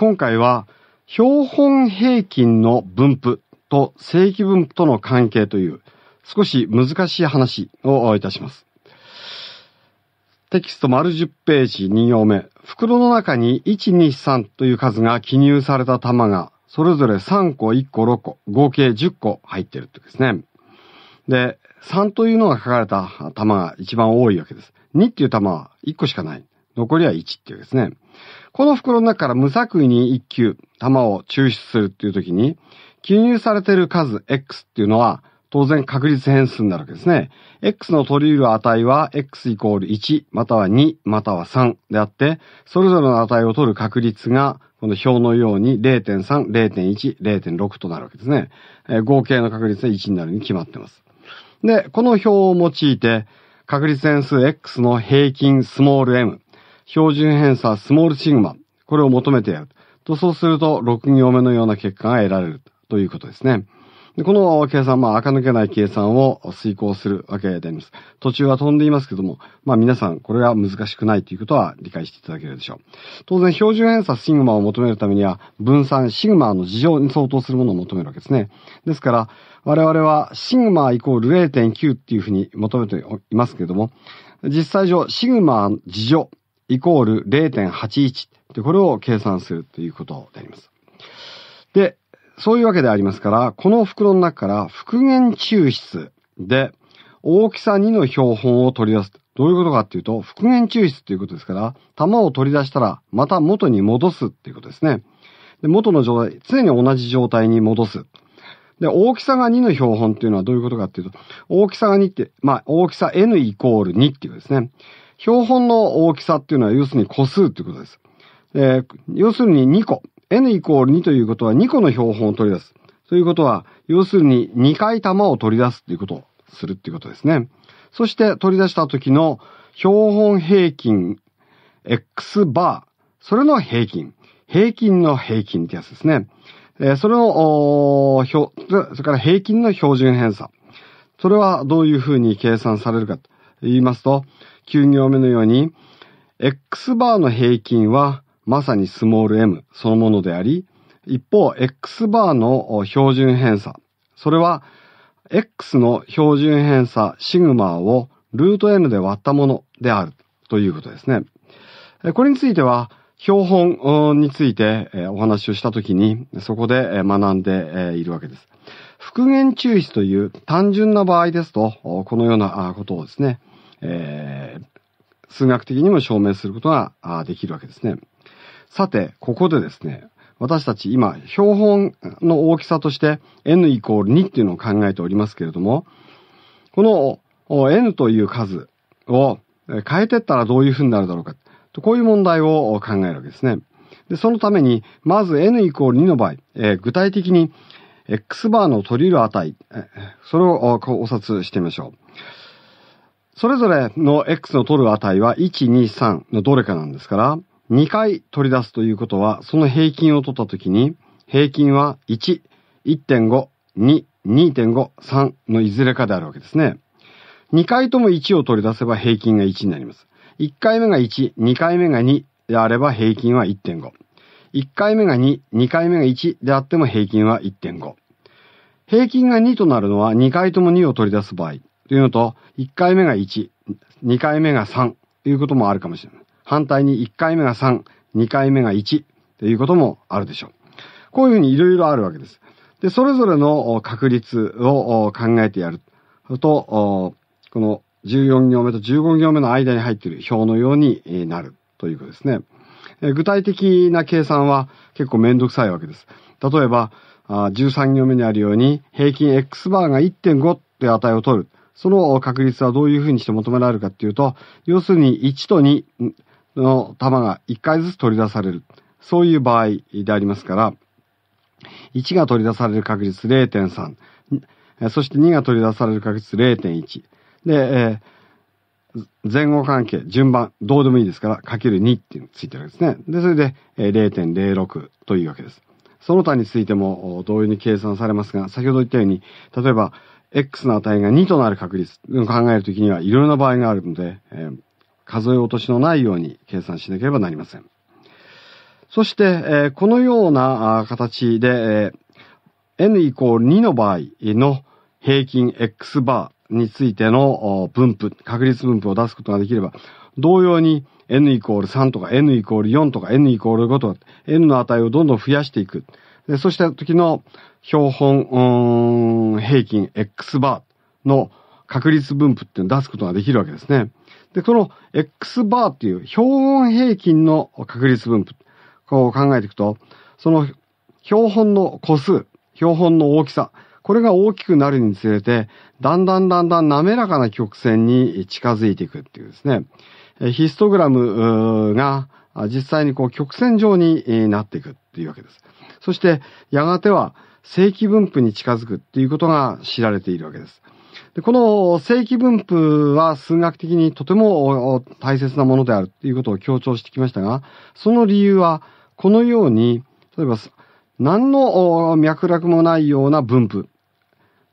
今回は標本平均の分布と正規分布との関係という少し難しい話をいたします。テキスト丸10ページ2行目。袋の中に123という数が記入された玉がそれぞれ3個、1個、6個、合計10個入っているってですね。で、3というのが書かれた玉が一番多いわけです。2っていう玉は1個しかない。残りは1っていうですね。この袋の中から無作為に1球、弾を抽出するっていう時に、記入されている数 X っていうのは、当然確率変数になるわけですね。X の取り入る値は X イコール1、または2、または3であって、それぞれの値を取る確率が、この表のように0.3、0.1、0.6となるわけですね。合計の確率は1になるに決まってます。で、この表を用いて、確率変数 X の平均スモール m、標準偏差スモールシグマ、これを求めてやる。と、そうすると、6行目のような結果が得られるということですね。でこの計算、まあ、垢抜けない計算を遂行するわけであります。途中は飛んでいますけども、まあ、皆さん、これは難しくないということは理解していただけるでしょう。当然、標準偏差シグマを求めるためには、分散シグマの事情に相当するものを求めるわけですね。ですから、我々はシグマイコール0.9っていうふうに求めていますけれども、実際上、シグマ事情イコール0.81。これを計算するということであります。で、そういうわけでありますから、この袋の中から復元抽出で大きさ2の標本を取り出す。どういうことかっていうと、復元抽出っていうことですから、玉を取り出したら、また元に戻すっていうことですね。で元の状態、常に同じ状態に戻す。で、大きさが2の標本っていうのはどういうことかっていうと、大きさが2って、まあ、大きさ n イコール2っていうことですね。標本の大きさっていうのは要するに個数ということです。えー、要するに2個。n イコール2ということは2個の標本を取り出す。ということは、要するに2回玉を取り出すということをするっていうことですね。そして取り出した時の標本平均 x バー。それの平均。平均の平均ってやつですね。えー、それを、それから平均の標準偏差。それはどういうふうに計算されるか。言いますと、9行目のように、X バーの平均はまさにスモール m そのものであり、一方、X バーの標準偏差、それは X の標準偏差シグマをルート n で割ったものであるということですね。これについては、標本についてお話をしたときに、そこで学んでいるわけです。復元抽出という単純な場合ですと、このようなことをですね、えー、数学的にも証明することができるわけですね。さて、ここでですね、私たち今、標本の大きさとして n イコール2っていうのを考えておりますけれども、この n という数を変えてったらどういうふうになるだろうか。こういう問題を考えるわけですね。でそのために、まず n イコール2の場合、えー、具体的に x バーの取り入る値、それを考察してみましょう。それぞれの x の取る値は1、2、3のどれかなんですから、2回取り出すということは、その平均を取ったときに、平均は1、1.5、2、2.5、3のいずれかであるわけですね。2回とも1を取り出せば平均が1になります。1回目が1、2回目が2であれば平均は1.5。1回目が2、2回目が1であっても平均は1.5。平均が2となるのは2回とも2を取り出す場合、というのと、1回目が1、2回目が3ということもあるかもしれない。反対に1回目が3、2回目が1ということもあるでしょう。こういうふうにいろいろあるわけです。で、それぞれの確率を考えてやると、この14行目と15行目の間に入っている表のようになるということですね。具体的な計算は結構めんどくさいわけです。例えば、13行目にあるように平均 x バーが1.5って値を取る。その確率はどういうふうにして求められるかっていうと、要するに1と2の球が1回ずつ取り出される。そういう場合でありますから、1が取り出される確率0.3、そして2が取り出される確率0.1。で、えー、前後関係、順番、どうでもいいですから、かける2ってついてるわけですね。で、それで、え0.06というわけです。その他についても同様に計算されますが、先ほど言ったように、例えば、x の値が2となる確率を考えるときにはいろいろな場合があるので、えー、数え落としのないように計算しなければなりません。そして、えー、このような形で、えー、n イコール2の場合の平均 x バーについての分布、確率分布を出すことができれば、同様に n イコール3とか n イコール4とか n イコール5とか n の値をどんどん増やしていく。えそうした時の標本、平均 X バーの確率分布っていうのを出すことができるわけですね。で、この X バーっていう標本平均の確率分布、こう考えていくと、その標本の個数、標本の大きさ、これが大きくなるにつれて、だんだんだんだん滑らかな曲線に近づいていくっていうですね。ヒストグラムが実際にこう曲線上になっていくっていうわけです。そしてやがては正規分布に近づくっていうことが知られているわけです。でこの正規分布は数学的にとても大切なものであるということを強調してきましたが、その理由はこのように、例えば何の脈絡もないような分布、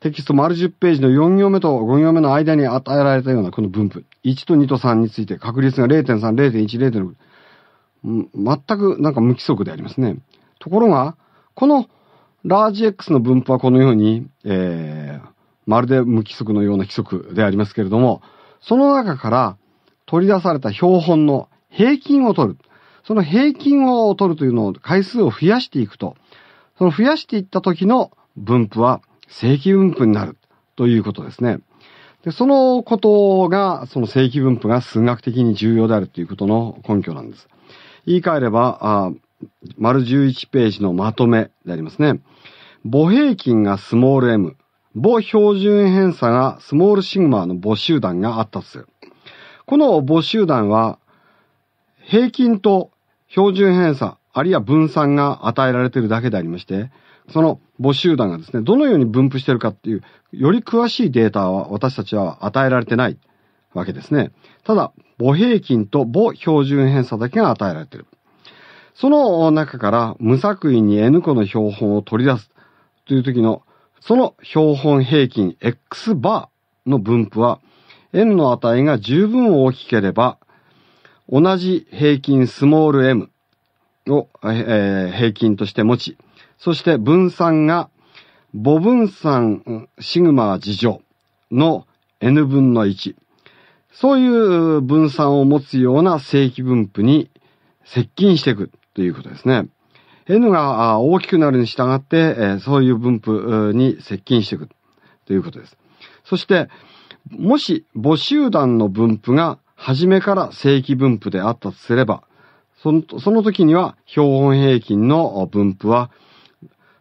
テキスト丸10ページの4行目と5行目の間に与えられたようなこの分布、1と2と3について確率が0.3、0.1、0.6、全くなんか無規則でありますね。ところが、このラージ X の分布はこのように、えー、まるで無規則のような規則でありますけれども、その中から取り出された標本の平均を取る。その平均を取るというのを回数を増やしていくと、その増やしていった時の分布は正規分布になるということですね。で、そのことが、その正規分布が数学的に重要であるということの根拠なんです。言い換えれば、丸11ページのまとめでありますね。母平均がスモール m、母標準偏差がスモールシグマの母集団があったとする。この母集団は、平均と標準偏差、あるいは分散が与えられているだけでありまして、その母集団がですね、どのように分布しているかっていう、より詳しいデータは私たちは与えられてないわけですね。ただ、母平均と母標準偏差だけが与えられている。その中から、無作為に N 個の標本を取り出すという時の、その標本平均 X バーの分布は、N の値が十分大きければ、同じ平均スモール M を、えー、平均として持ち、そして分散が母分散シグマ事乗の N 分の1。そういう分散を持つような正規分布に接近していくということですね。N が大きくなるに従って、そういう分布に接近していくということです。そして、もし母集団の分布が初めから正規分布であったとすれば、そのその時には標本平均の分布は、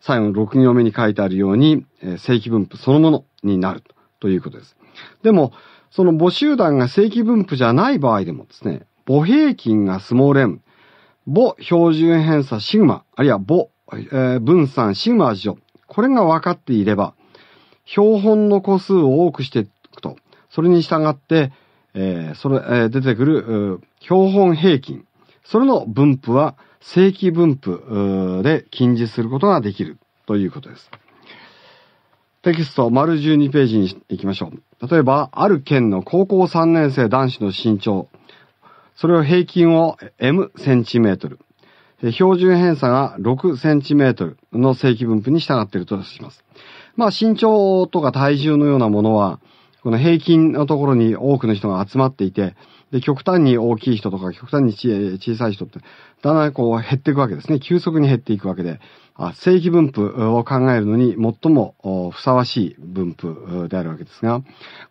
最後の6行目に書いてあるように、正規分布そのものになるということです。でも、その母集団が正規分布じゃない場合でもですね、母平均がスモール m、母標準偏差シグマ、あるいは母、えー、分散シグマ上、これが分かっていれば、標本の個数を多くしていくと、それに従って、えー、それ、えー、出てくる、標本平均、それの分布は正規分布で近似することができるということです。テキスト丸12ページに行きましょう。例えば、ある県の高校3年生男子の身長。それを平均を M センチメートル。標準偏差が6センチメートルの正規分布に従っているとします。まあ身長とか体重のようなものは、この平均のところに多くの人が集まっていて、で、極端に大きい人とか、極端に小さい人って、だんだんこう減っていくわけですね。急速に減っていくわけで、正規分布を考えるのに最もふさわしい分布であるわけですが、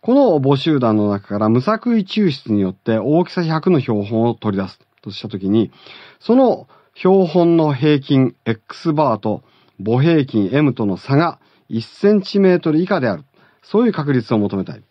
この募集団の中から無作為抽出によって大きさ100の標本を取り出すとしたときに、その標本の平均 X バーと母平均 M との差が1センチメートル以下である。そういう確率を求めたい。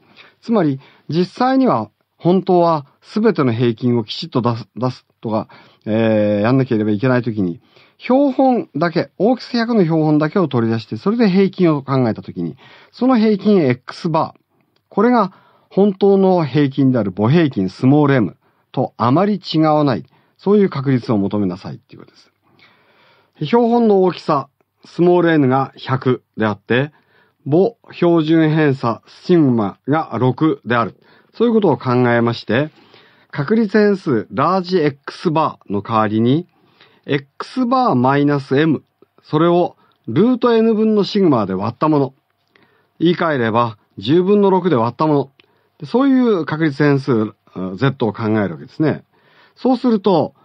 つまり、実際には本当は全ての平均をきちっと出す、出すとか、えー、やんなければいけないときに、標本だけ、大きさ100の標本だけを取り出して、それで平均を考えたときに、その平均 X バー、これが本当の平均である母平均スモール m とあまり違わない、そういう確率を求めなさいっていうことです。標本の大きさ、スモール n が100であって、母標準偏差スチグマが6である。そういうことを考えまして、確率変数ラージ x バーの代わりに、x バーマイナス m、それをルート n 分のシグマで割ったもの。言い換えれば、10分の6で割ったもの。そういう確率変数 z を考えるわけですね。そうすると、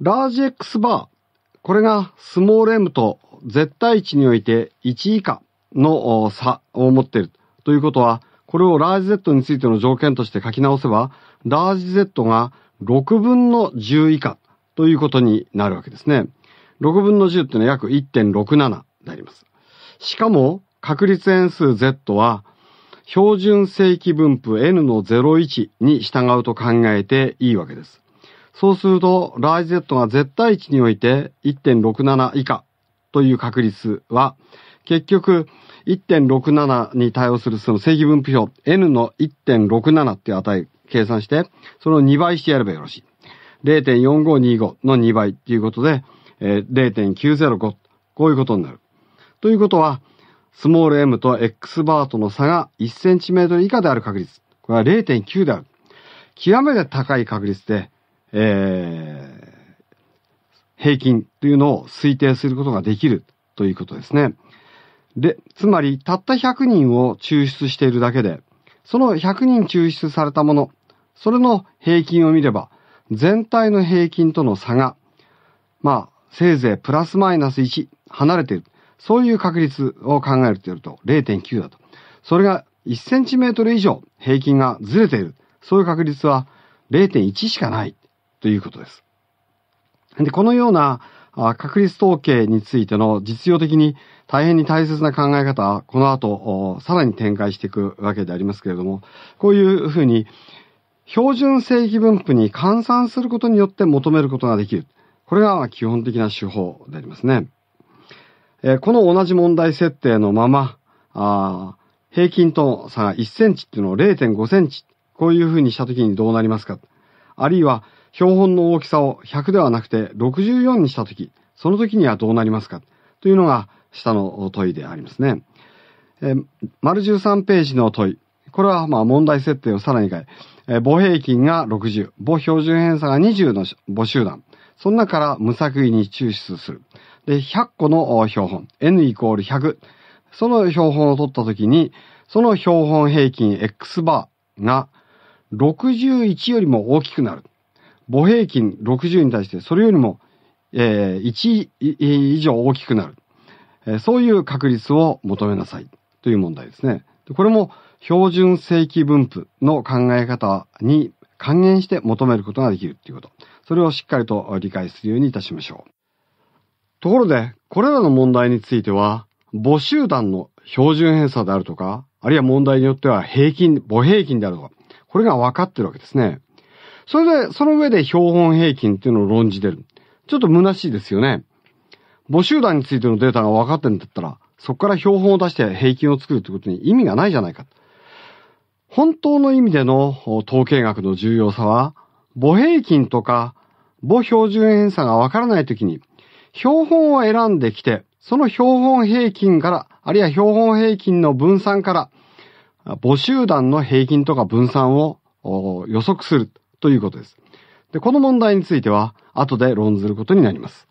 ラージ x バー、これがスモール m と絶対値において1以下の差を持っているということは、これをラージ Z についての条件として書き直せば、ラージ Z が6分の10以下ということになるわけですね。6分の10っていうのは約1.67になります。しかも、確率変数 Z は、標準正規分布 N の01に従うと考えていいわけです。そうすると、ラージ Z が絶対値において1.67以下という確率は、結局、1.67に対応するその正規分布表、n の1.67っていう値計算して、その2倍してやればよろしい。0.4525の2倍っていうことで、えー、0.905。こういうことになる。ということは、スモール m と x バートの差が 1cm 以下である確率。これは0.9である。極めて高い確率で、えー、平均というのを推定することができるということですね。で、つまりたった100人を抽出しているだけで、その100人抽出されたもの、それの平均を見れば、全体の平均との差が、まあ、せいぜいプラスマイナス1離れている。そういう確率を考えるとると0.9だと。それが1センチメートル以上平均がずれている。そういう確率は0.1しかないということです。で、このような確率統計についての実用的に大変に大切な考え方は、この後、さらに展開していくわけでありますけれども、こういうふうに、標準正規分布に換算することによって求めることができる。これが基本的な手法でありますね。えこの同じ問題設定のまま、あ平均との差が1センチっていうのを0.5センチ、こういうふうにしたときにどうなりますかあるいは、標本の大きさを100ではなくて64にしたとき、そのときにはどうなりますかというのが下の問いでありますね。えー、丸13ページの問い。これは、ま問題設定をさらに変え、え母平均が60、母標準偏差が20の母集団。その中から無作為に抽出する。で、100個の標本。n イコール100。その標本を取ったときに、その標本平均 x バーが61よりも大きくなる。母平均60に対してそれよりも、えー、1以上大きくなる。えそういう確率を求めなさいという問題ですね。これも標準正規分布の考え方に還元して求めることができるということ。それをしっかりと理解するようにいたしましょう。ところで、これらの問題については、母集団の標準偏差であるとか、あるいは問題によっては平均、母平均であるとか、これが分かってるわけですね。それで、その上で標本平均っていうのを論じてる。ちょっと虚しいですよね。募集団についてのデータが分かってるんだったら、そこから標本を出して平均を作るってことに意味がないじゃないか。本当の意味での統計学の重要さは、母平均とか母標準偏差が分からないときに、標本を選んできて、その標本平均から、あるいは標本平均の分散から、母集団の平均とか分散を予測するということです。で、この問題については、後で論ずることになります。